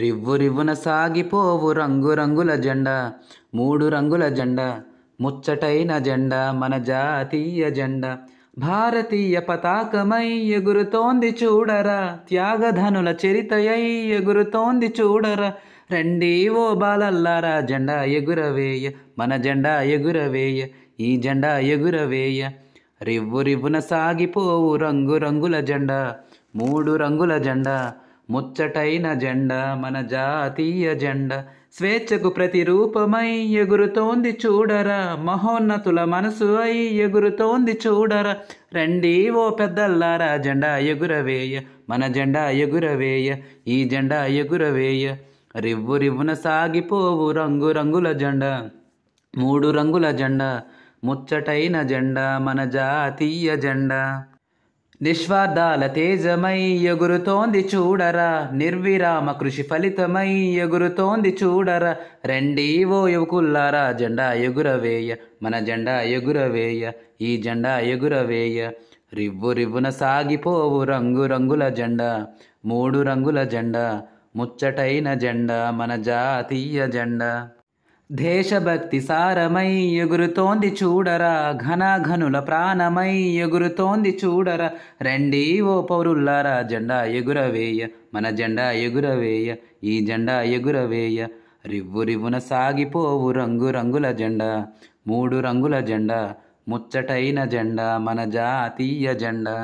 రివ్వు రివ్వున సాగిపోవు రంగురంగుల జెండా మూడు రంగుల జెండా ముచ్చటైన జెండా మన జాతీయ జెండా భారతీయ పతాకమై ఎగురుతోంది చూడరా త్యాగధనుల చరితయై ఎగురుతోంది చూడరా రండి ఓ బాలల్లారా జెండా ఎగురవేయ మన జెండా ఎగురవేయ ఈ జెండా ఎగురవేయ రివ్వు రివ్వున సాగిపోవు రంగురంగుల జెండా మూడు రంగుల జెండా ముచ్చటైన జెండ మన జాతీయ జెండ స్వేచ్ఛకు ప్రతిరూపమై ఎగురుతోంది చూడరా మహోన్నతుల మనసు అయి ఎగురుతోంది చూడరా రండి ఓ పెద్దల్లారా జెండా ఎగురవేయ మన జెండా ఎగురవేయ ఈ జెండా ఎగురవేయ రివ్వు రివ్వున సాగిపోవు రంగు రంగుల జెండ మూడు రంగుల జెండ ముచ్చటైన జెండా మన జాతీయ జెండా నిస్వార్థాల తేజమై ఎగురుతోంది చూడరా నిర్విరామ కృషి ఫలితమై ఎగురుతోంది చూడరా రెండి ఓ యువకుల్లారా జెండా ఎగురవేయ మన జెండా ఎగురవేయ ఈ జెండా ఎగురవేయ రివ్వు రివ్వున సాగిపోవు రంగు రంగుల జెండా మూడు రంగుల జెండా ముచ్చటైన జెండా మన జాతీయ జెండా దేశభక్తి సారమై ఎగురుతోంది చూడరా ఘనఘనుల ప్రాణమై ఎగురుతోంది చూడరా రండి ఓ పౌరుల్లారా జెండా ఎగురవేయ మన జెండా ఎగురవేయ ఈ జెండా ఎగురవేయ రివ్వు రివ్వున సాగిపోవు రంగు రంగుల జెండా మూడు రంగుల జెండా ముచ్చటైన జెండా మన జాతీయ జెండా